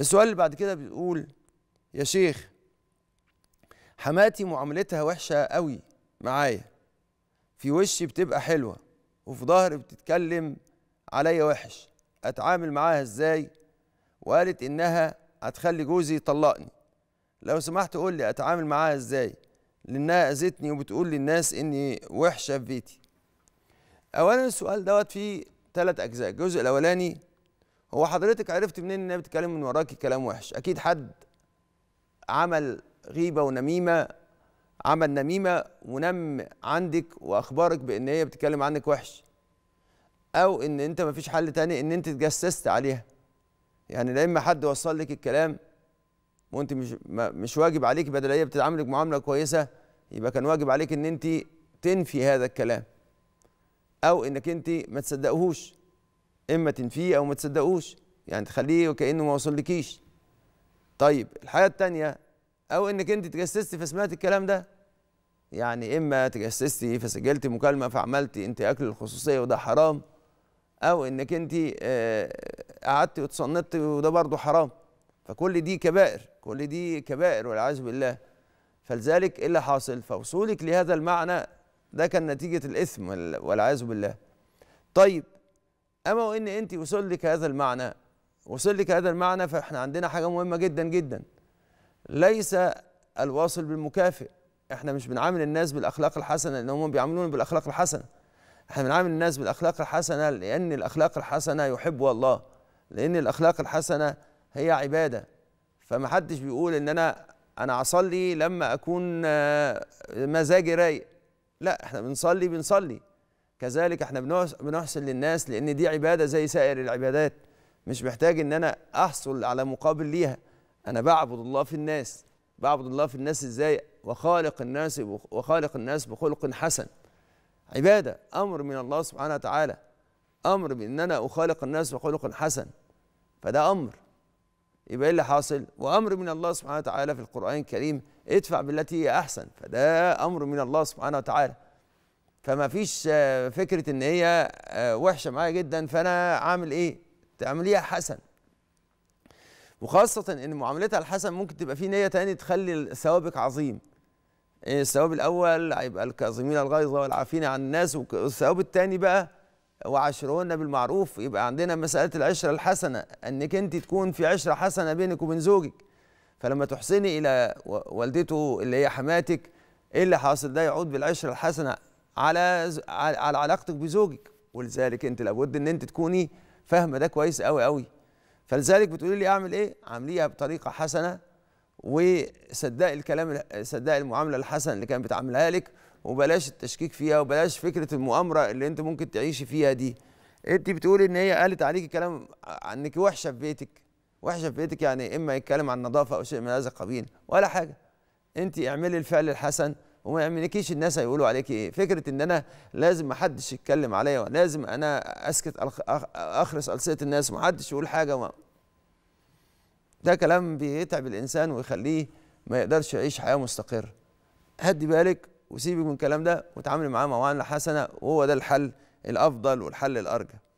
السؤال اللي بعد كده بيقول يا شيخ حماتي معاملتها وحشة قوي معايا في وشي بتبقى حلوة وفي ظهري بتتكلم عليا وحش أتعامل معاها إزاي وقالت إنها هتخلي جوزي يطلقني لو سمحت قول لي أتعامل معاها إزاي لأنها أذتني وبتقول للناس إني وحشة في بيتي أولا السؤال دوت فيه ثلاث أجزاء الجزء الأولاني هو حضرتك عرفت منين ان بتتكلم من وراكي كلام وحش اكيد حد عمل غيبه ونميمه عمل نميمه ونم عندك واخبارك بان هي بتتكلم عنك وحش او ان انت مفيش حل تاني ان انت تجسست عليها يعني لما اما حد وصل لك الكلام وانت مش مش واجب عليك بدل هي بتتعاملك معامله كويسه يبقى كان واجب عليك ان انت تنفي هذا الكلام او انك انت ما تصدقهوش اما تنفيه او ما تصدقوش يعني تخليه وكانه ما وصلكيش طيب الحاجه الثانيه او انك انت تجسستي فسمعت الكلام ده يعني اما تجسستي فسجلت مكالمه فعملتي انت اكل الخصوصيه وده حرام او انك انت آه، قعدتي وتصنتي وده برضه حرام فكل دي كبائر كل دي كبائر والعياذ بالله فلذلك ايه اللي حاصل فوصولك لهذا المعنى ده كان نتيجه الاثم والعياذ بالله طيب أما وإن أنت وصل لك هذا المعنى وصل لك هذا المعنى فإحنا عندنا حاجة مهمة جدا جدا ليس الواصل بالمكافئ احنا مش بنعامل الناس بالاخلاق الحسنه لان هم بيعاملونا بالاخلاق الحسنه احنا بنعامل الناس بالاخلاق الحسنه لان الاخلاق الحسنه يحبها الله لان الاخلاق الحسنه هي عباده فمحدش بيقول ان انا انا اصلي لما اكون آه، مزاجي رايق لا احنا بنصلي بنصلي كذلك احنا بنحسن للناس لان دي عباده زي سائر العبادات مش محتاج ان انا احصل على مقابل ليها انا بعبد الله في الناس بعبد الله في الناس ازاي وخالق الناس وخالق الناس بخلق حسن عباده امر من الله سبحانه وتعالى امر بان انا اخالق الناس بخلق حسن فده امر يبقى ايه اللي حاصل وامر من الله سبحانه وتعالى في القران الكريم ادفع بالتي هي احسن فده امر من الله سبحانه وتعالى فما فيش آه، فكره ان هي آه، وحشه معايا جدا فانا عامل ايه تعمليها حسن وخاصة إن معاملتها الحسن ممكن تبقى فيه نية تانية تخلي ثوابك عظيم. إيه، الثواب الأول هيبقى الكاظمين الغيظ والعافين عن الناس والثواب الثاني بقى وعشرون بالمعروف يبقى عندنا مسألة العشرة الحسنة إنك أنت تكون في عشرة حسنة بينك وبين زوجك. فلما تحسني إلى والدته اللي هي حماتك إيه اللي حاصل ده يعود بالعشرة الحسنة على على علاقتك بزوجك ولذلك انت لابد ان انت تكوني فاهمه ده كويس قوي قوي فلذلك بتقولي لي اعمل ايه عامليها بطريقه حسنه وصدقي الكلام صدقي المعامله الحسنه اللي كانت بتعملها لك وبلاش التشكيك فيها وبلاش فكره المؤامره اللي انت ممكن تعيشي فيها دي انت بتقولي ان هي قالت عليكي كلام انك وحشه في بيتك وحشه في بيتك يعني اما يتكلم عن نظافه او شيء من هذا القبيل ولا حاجه انت اعملي الفعل الحسن وما يعملكيش الناس هيقولوا عليك ايه فكره ان انا لازم ما حدش يتكلم عليا لازم انا اسكت اخرس السنه الناس وما حدش يقول حاجه ما. ده كلام بيتعب الانسان ويخليه ما يقدرش يعيش حياه مستقره هدي بالك وسيبك من الكلام ده وتعاملي معاه معامله حسنه وهو ده الحل الافضل والحل الارجح